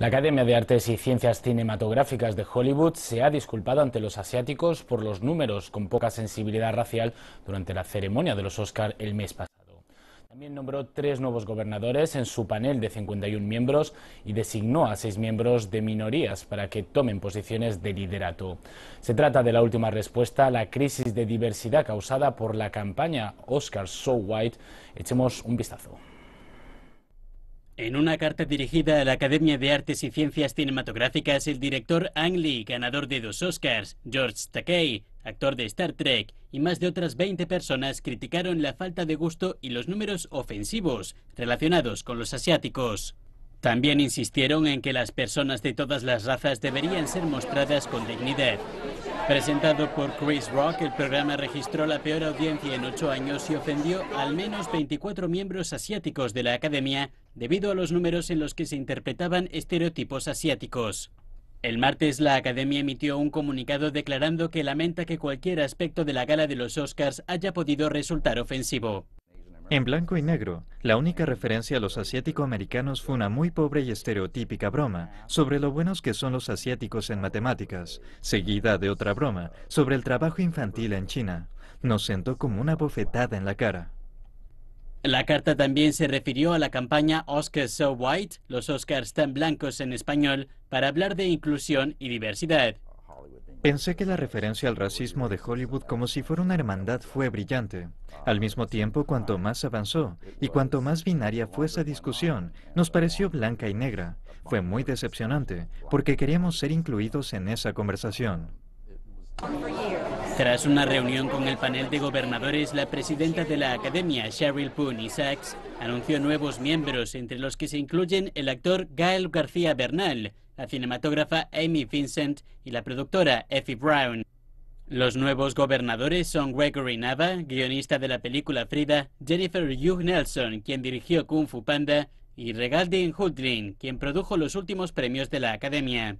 La Academia de Artes y Ciencias Cinematográficas de Hollywood se ha disculpado ante los asiáticos por los números con poca sensibilidad racial durante la ceremonia de los Oscar el mes pasado. También nombró tres nuevos gobernadores en su panel de 51 miembros y designó a seis miembros de minorías para que tomen posiciones de liderato. Se trata de la última respuesta a la crisis de diversidad causada por la campaña Oscar So White. Echemos un vistazo. En una carta dirigida a la Academia de Artes y Ciencias Cinematográficas, el director Ang Lee, ganador de dos Oscars, George Takei, actor de Star Trek, y más de otras 20 personas criticaron la falta de gusto y los números ofensivos relacionados con los asiáticos. También insistieron en que las personas de todas las razas deberían ser mostradas con dignidad Presentado por Chris Rock, el programa registró la peor audiencia en ocho años y ofendió al menos 24 miembros asiáticos de la academia debido a los números en los que se interpretaban estereotipos asiáticos. El martes, la Academia emitió un comunicado declarando que lamenta que cualquier aspecto de la gala de los Oscars haya podido resultar ofensivo. En blanco y negro, la única referencia a los asiático-americanos fue una muy pobre y estereotípica broma sobre lo buenos que son los asiáticos en matemáticas, seguida de otra broma sobre el trabajo infantil en China. Nos sentó como una bofetada en la cara. La carta también se refirió a la campaña Oscars So White, los Oscars tan blancos en español, para hablar de inclusión y diversidad. Pensé que la referencia al racismo de Hollywood como si fuera una hermandad fue brillante. Al mismo tiempo, cuanto más avanzó y cuanto más binaria fue esa discusión, nos pareció blanca y negra. Fue muy decepcionante, porque queríamos ser incluidos en esa conversación. Tras una reunión con el panel de gobernadores, la presidenta de la academia, Cheryl y Sachs, anunció nuevos miembros, entre los que se incluyen el actor Gael García Bernal, la cinematógrafa Amy Vincent y la productora Effie Brown. Los nuevos gobernadores son Gregory Nava, guionista de la película Frida, Jennifer Hugh Nelson, quien dirigió Kung Fu Panda, y Regaldin Hudlin, quien produjo los últimos premios de la Academia.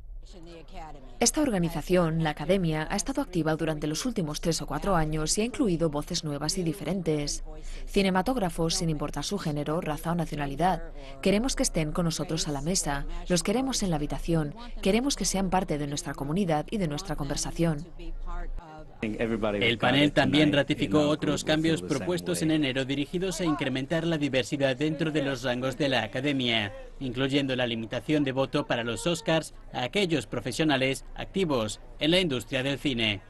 Esta organización, la Academia, ha estado activa durante los últimos tres o cuatro años y ha incluido voces nuevas y diferentes. Cinematógrafos, sin importar su género, raza o nacionalidad. Queremos que estén con nosotros a la mesa, los queremos en la habitación, queremos que sean parte de nuestra comunidad y de nuestra conversación. El panel también ratificó otros cambios propuestos en enero dirigidos a incrementar la diversidad dentro de los rangos de la academia, incluyendo la limitación de voto para los Oscars a aquellos profesionales activos en la industria del cine.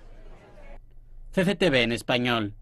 CCTV en español.